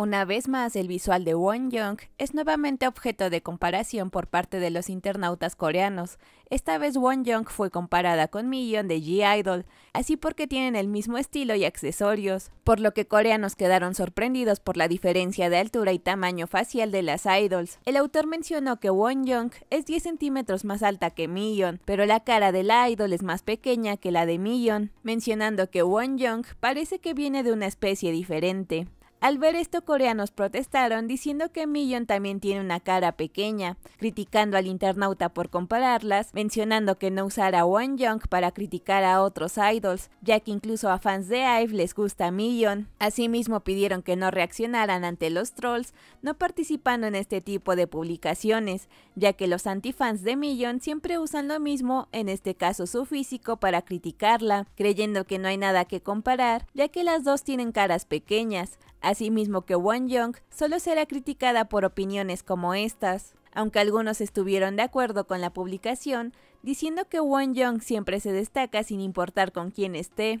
Una vez más, el visual de Won Young es nuevamente objeto de comparación por parte de los internautas coreanos. Esta vez Won Young fue comparada con Million de G-Idol, así porque tienen el mismo estilo y accesorios, por lo que coreanos quedaron sorprendidos por la diferencia de altura y tamaño facial de las idols. El autor mencionó que Won Young es 10 centímetros más alta que Million, pero la cara de la idol es más pequeña que la de Million, mencionando que Won Young parece que viene de una especie diferente. Al ver esto, coreanos protestaron diciendo que Millon también tiene una cara pequeña, criticando al internauta por compararlas, mencionando que no usara Won Young para criticar a otros idols, ya que incluso a fans de IVE les gusta Millon. Asimismo, pidieron que no reaccionaran ante los trolls, no participando en este tipo de publicaciones, ya que los antifans de Millon siempre usan lo mismo, en este caso su físico, para criticarla, creyendo que no hay nada que comparar, ya que las dos tienen caras pequeñas. Asimismo que Won Young solo será criticada por opiniones como estas. Aunque algunos estuvieron de acuerdo con la publicación, diciendo que Won Young siempre se destaca sin importar con quién esté.